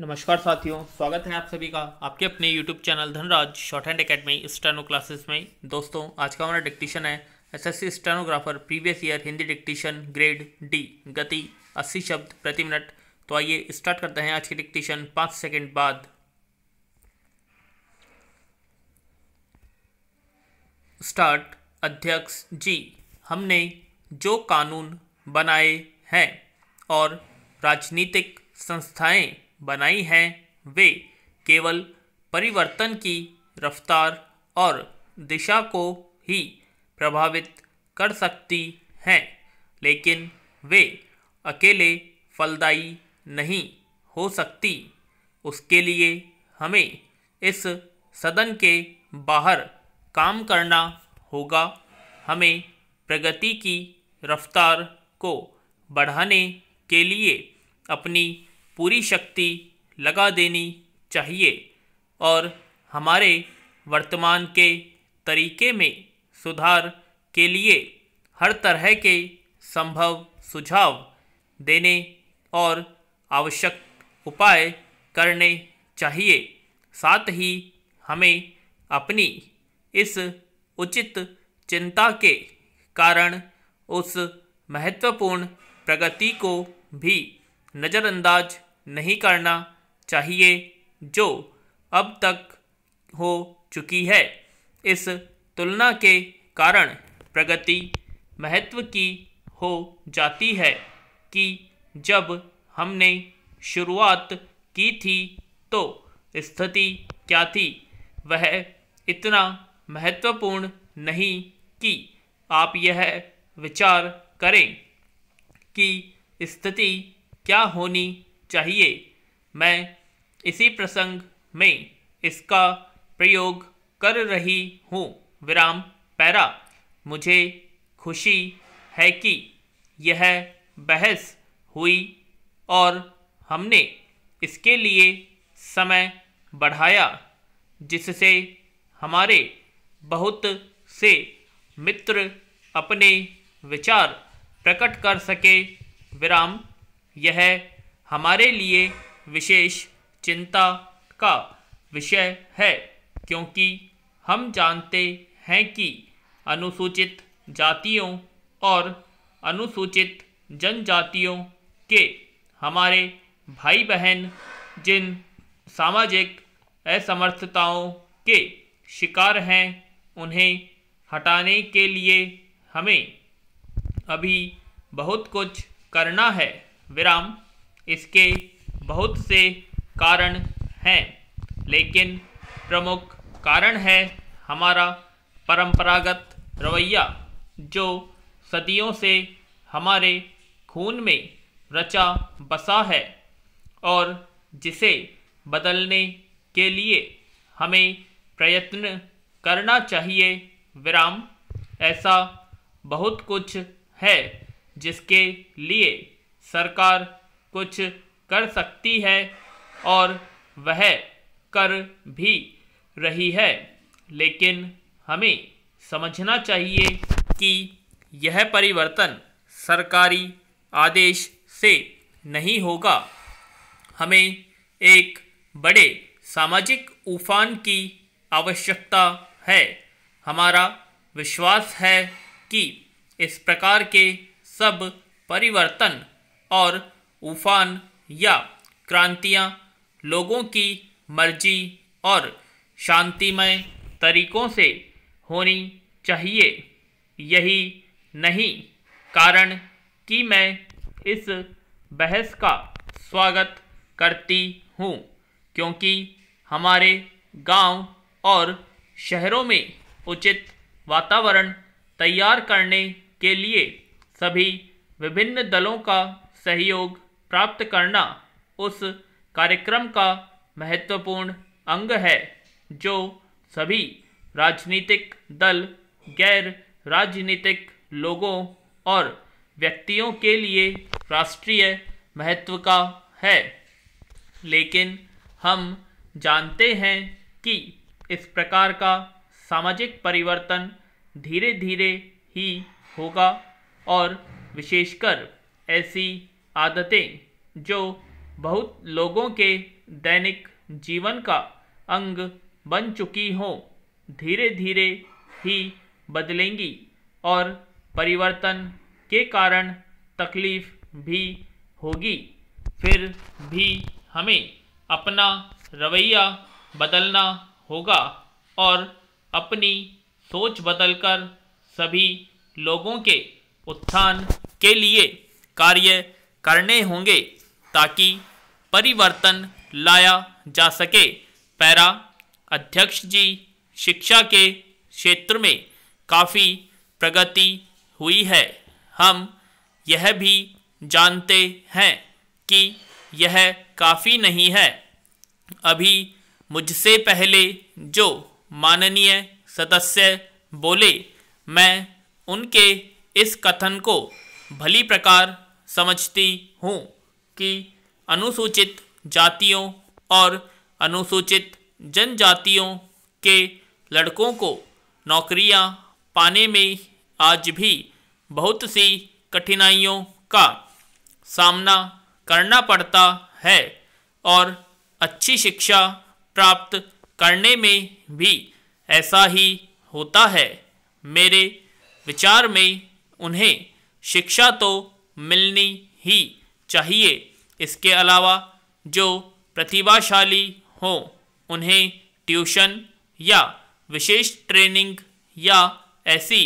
नमस्कार साथियों स्वागत है आप सभी का आपके अपने YouTube channel Dhanraj shorthand academy steno classes में दोस्तों आज का हमारा डिक्टिशन है SSC stenographer previous year Hindi dictation grade D गति 80 शब्द प्रति मिनट तो आइए स्टार्ट करते हैं आज के डिक्टिशन पाँच सेकेंड बाद स्टार्ट अध्यक्ष जी हमने जो कानून बनाए हैं और राजनीतिक संस्थाएं बनाई हैं वे केवल परिवर्तन की रफ्तार और दिशा को ही प्रभावित कर सकती हैं लेकिन वे अकेले फलदायी नहीं हो सकती उसके लिए हमें इस सदन के बाहर काम करना होगा हमें प्रगति की रफ्तार को बढ़ाने के लिए अपनी पूरी शक्ति लगा देनी चाहिए और हमारे वर्तमान के तरीके में सुधार के लिए हर तरह के संभव सुझाव देने और आवश्यक उपाय करने चाहिए साथ ही हमें अपनी इस उचित चिंता के कारण उस महत्वपूर्ण प्रगति को भी नज़रअंदाज नहीं करना चाहिए जो अब तक हो चुकी है इस तुलना के कारण प्रगति महत्व की हो जाती है कि जब हमने शुरुआत की थी तो स्थिति क्या थी वह इतना महत्वपूर्ण नहीं कि आप यह विचार करें कि स्थिति क्या होनी चाहिए मैं इसी प्रसंग में इसका प्रयोग कर रही हूँ विराम पैरा मुझे खुशी है कि यह बहस हुई और हमने इसके लिए समय बढ़ाया जिससे हमारे बहुत से मित्र अपने विचार प्रकट कर सके विराम यह हमारे लिए विशेष चिंता का विषय है क्योंकि हम जानते हैं कि अनुसूचित जातियों और अनुसूचित जनजातियों के हमारे भाई बहन जिन सामाजिक असमर्थताओं के शिकार हैं उन्हें हटाने के लिए हमें अभी बहुत कुछ करना है विराम इसके बहुत से कारण हैं लेकिन प्रमुख कारण है हमारा परंपरागत रवैया जो सदियों से हमारे खून में रचा बसा है और जिसे बदलने के लिए हमें प्रयत्न करना चाहिए विराम ऐसा बहुत कुछ है जिसके लिए सरकार कुछ कर सकती है और वह कर भी रही है लेकिन हमें समझना चाहिए कि यह परिवर्तन सरकारी आदेश से नहीं होगा हमें एक बड़े सामाजिक उफान की आवश्यकता है हमारा विश्वास है कि इस प्रकार के सब परिवर्तन और उफान या क्रांतियाँ लोगों की मर्जी और शांतिमय तरीकों से होनी चाहिए यही नहीं कारण कि मैं इस बहस का स्वागत करती हूँ क्योंकि हमारे गांव और शहरों में उचित वातावरण तैयार करने के लिए सभी विभिन्न दलों का सहयोग प्राप्त करना उस कार्यक्रम का महत्वपूर्ण अंग है जो सभी राजनीतिक दल गैर राजनीतिक लोगों और व्यक्तियों के लिए राष्ट्रीय महत्व का है लेकिन हम जानते हैं कि इस प्रकार का सामाजिक परिवर्तन धीरे धीरे ही होगा और विशेषकर ऐसी आदतें जो बहुत लोगों के दैनिक जीवन का अंग बन चुकी हों धीरे धीरे ही बदलेंगी और परिवर्तन के कारण तकलीफ भी होगी फिर भी हमें अपना रवैया बदलना होगा और अपनी सोच बदलकर सभी लोगों के उत्थान के लिए कार्य करने होंगे ताकि परिवर्तन लाया जा सके पैरा अध्यक्ष जी शिक्षा के क्षेत्र में काफ़ी प्रगति हुई है हम यह भी जानते हैं कि यह काफ़ी नहीं है अभी मुझसे पहले जो माननीय सदस्य बोले मैं उनके इस कथन को भली प्रकार समझती हूँ कि अनुसूचित जातियों और अनुसूचित जनजातियों के लड़कों को नौकरियां पाने में आज भी बहुत सी कठिनाइयों का सामना करना पड़ता है और अच्छी शिक्षा प्राप्त करने में भी ऐसा ही होता है मेरे विचार में उन्हें शिक्षा तो मिलनी ही चाहिए इसके अलावा जो प्रतिभाशाली हों उन्हें ट्यूशन या विशेष ट्रेनिंग या ऐसी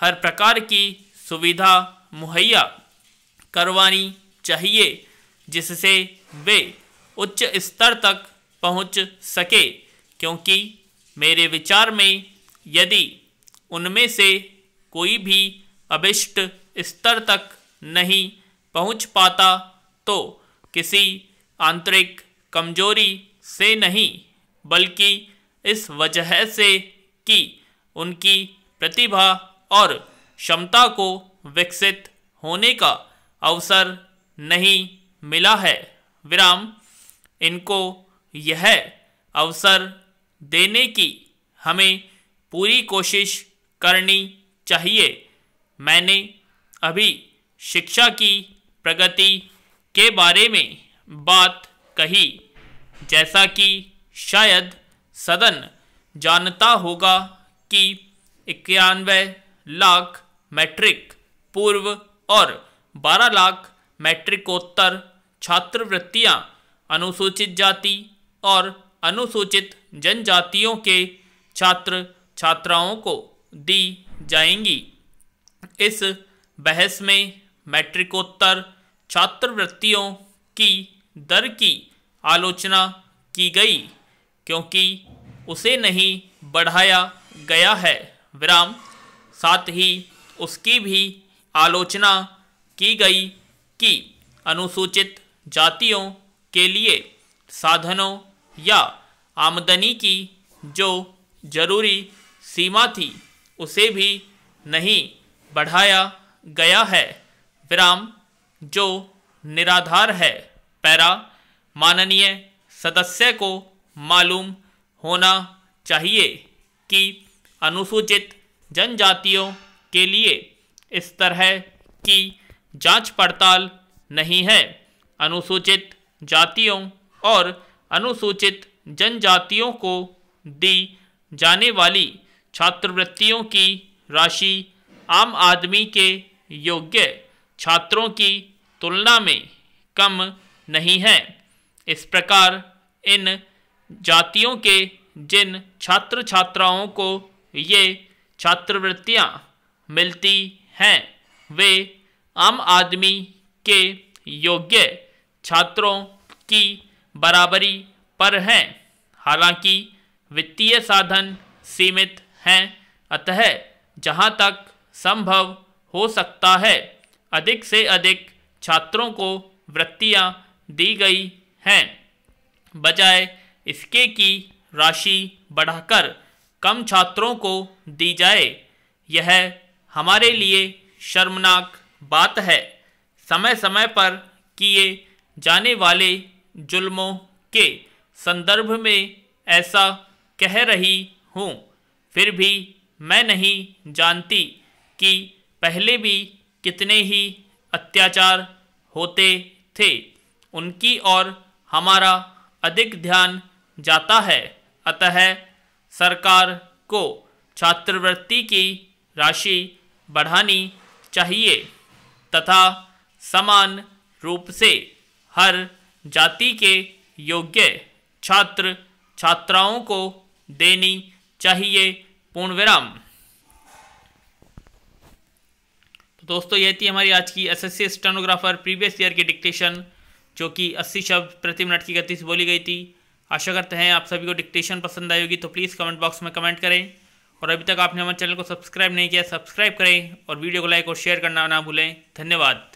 हर प्रकार की सुविधा मुहैया करवानी चाहिए जिससे वे उच्च स्तर तक पहुंच सके क्योंकि मेरे विचार में यदि उनमें से कोई भी अभिष्ट स्तर तक नहीं पहुंच पाता तो किसी आंतरिक कमजोरी से नहीं बल्कि इस वजह से कि उनकी प्रतिभा और क्षमता को विकसित होने का अवसर नहीं मिला है विराम इनको यह अवसर देने की हमें पूरी कोशिश करनी चाहिए मैंने अभी शिक्षा की प्रगति के बारे में बात कही जैसा कि शायद सदन जानता होगा कि इक्यानवे लाख मैट्रिक पूर्व और 12 लाख मैट्रिकोत्तर छात्रवृत्तियां अनुसूचित जाति और अनुसूचित जनजातियों के छात्र छात्राओं को दी जाएंगी इस बहस में मैट्रिकोत्तर छात्रवृत्तियों की दर की आलोचना की गई क्योंकि उसे नहीं बढ़ाया गया है विराम साथ ही उसकी भी आलोचना की गई कि अनुसूचित जातियों के लिए साधनों या आमदनी की जो जरूरी सीमा थी उसे भी नहीं बढ़ाया गया है विराम जो निराधार है पैरा माननीय सदस्य को मालूम होना चाहिए कि अनुसूचित जनजातियों के लिए इस तरह की जांच पड़ताल नहीं है अनुसूचित जातियों और अनुसूचित जनजातियों को दी जाने वाली छात्रवृत्तियों की राशि आम आदमी के योग्य छात्रों की तुलना में कम नहीं है इस प्रकार इन जातियों के जिन छात्र छात्राओं को ये छात्रवृत्तियाँ मिलती हैं वे आम आदमी के योग्य छात्रों की बराबरी पर हैं हालांकि वित्तीय साधन सीमित हैं अतः जहाँ तक संभव हो सकता है अधिक से अधिक छात्रों को वृत्तियां दी गई हैं बजाय इसके कि राशि बढ़ाकर कम छात्रों को दी जाए यह हमारे लिए शर्मनाक बात है समय समय पर किए जाने वाले जुल्मों के संदर्भ में ऐसा कह रही हूँ फिर भी मैं नहीं जानती कि पहले भी कितने ही अत्याचार होते थे उनकी ओर हमारा अधिक ध्यान जाता है अतः सरकार को छात्रवृत्ति की राशि बढ़ानी चाहिए तथा समान रूप से हर जाति के योग्य छात्र छात्राओं को देनी चाहिए पूर्ण विराम तो दोस्तों यह थी हमारी आज की एसएससी स्टेनोग्राफर प्रीवियस ईयर की डिक्टेशन जो कि 80 शब्द प्रति मिनट की गति से बोली गई थी आशा करते हैं आप सभी को डिक्टेशन पसंद आई होगी तो प्लीज़ कमेंट बॉक्स में कमेंट करें और अभी तक आपने हमारे चैनल को सब्सक्राइब नहीं किया सब्सक्राइब करें और वीडियो को लाइक और शेयर करना ना भूलें धन्यवाद